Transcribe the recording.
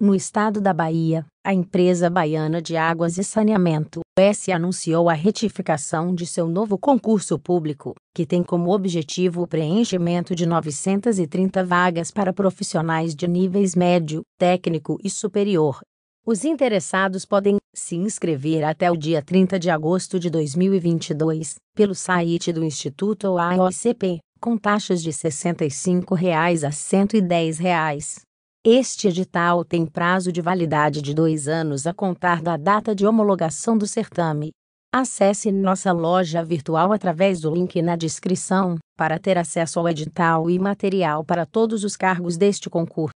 No estado da Bahia, a empresa baiana de águas e saneamento, S, anunciou a retificação de seu novo concurso público, que tem como objetivo o preenchimento de 930 vagas para profissionais de níveis médio, técnico e superior. Os interessados podem se inscrever até o dia 30 de agosto de 2022 pelo site do Instituto AOCP, com taxas de R$ 65 reais a R$ 110. Reais. Este edital tem prazo de validade de dois anos a contar da data de homologação do certame. Acesse nossa loja virtual através do link na descrição para ter acesso ao edital e material para todos os cargos deste concurso.